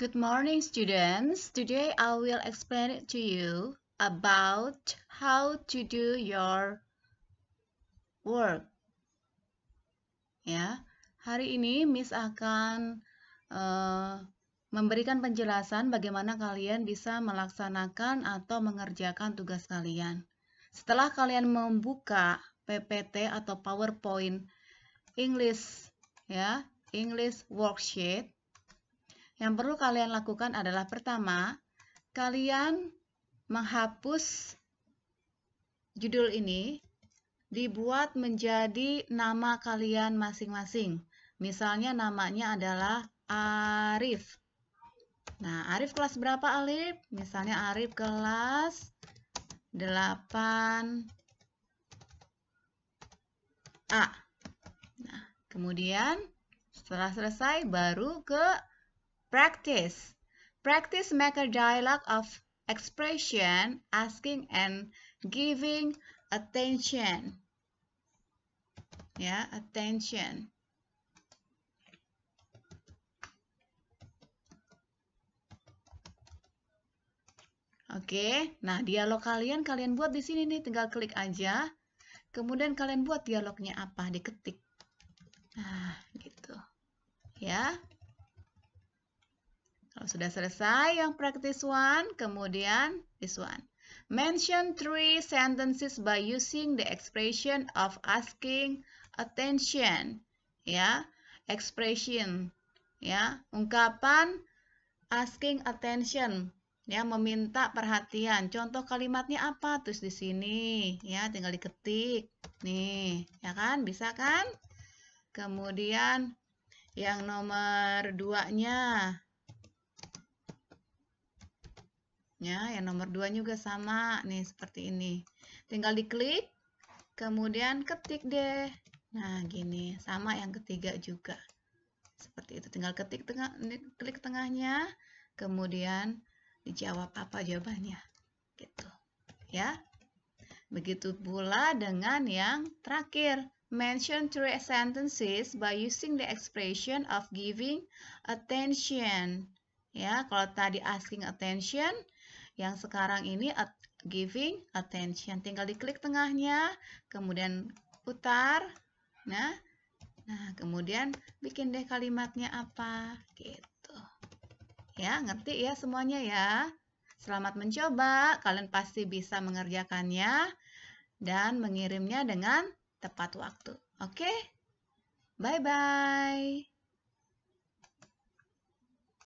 Good morning students. Today I will explain to you about how to do your work. Ya, hari ini Miss akan uh, memberikan penjelasan bagaimana kalian bisa melaksanakan atau mengerjakan tugas kalian. Setelah kalian membuka PPT atau PowerPoint English ya, English worksheet yang perlu kalian lakukan adalah pertama, kalian menghapus judul ini dibuat menjadi nama kalian masing-masing. Misalnya namanya adalah Arif. Nah, Arif kelas berapa Arif? Misalnya Arif kelas 8 A. Nah, kemudian setelah selesai baru ke Practice. Practice make a dialogue of expression, asking and giving attention. Ya, attention. Oke, nah dialog kalian kalian buat di sini nih, tinggal klik aja. Kemudian kalian buat dialognya apa, diketik. Nah, gitu. Ya. Kalau sudah selesai yang practice one, kemudian this one. Mention three sentences by using the expression of asking attention. Ya, expression. Ya, ungkapan asking attention. Ya, meminta perhatian. Contoh kalimatnya apa? Terus di sini, ya, tinggal diketik. Nih, ya kan? Bisa kan? Kemudian yang nomor nya. Ya, yang nomor dua juga sama nih seperti ini. Tinggal diklik, kemudian ketik deh. Nah, gini, sama yang ketiga juga. Seperti itu, tinggal ketik tengah, klik tengahnya, kemudian dijawab apa jawabannya. Gitu, ya. Begitu pula dengan yang terakhir. Mention three sentences by using the expression of giving attention Ya, kalau tadi asking attention, yang sekarang ini at giving attention. Tinggal diklik tengahnya, kemudian putar. Nah, nah kemudian bikin deh kalimatnya apa gitu. Ya, ngerti ya semuanya ya. Selamat mencoba, kalian pasti bisa mengerjakannya dan mengirimnya dengan tepat waktu. Oke? Bye-bye.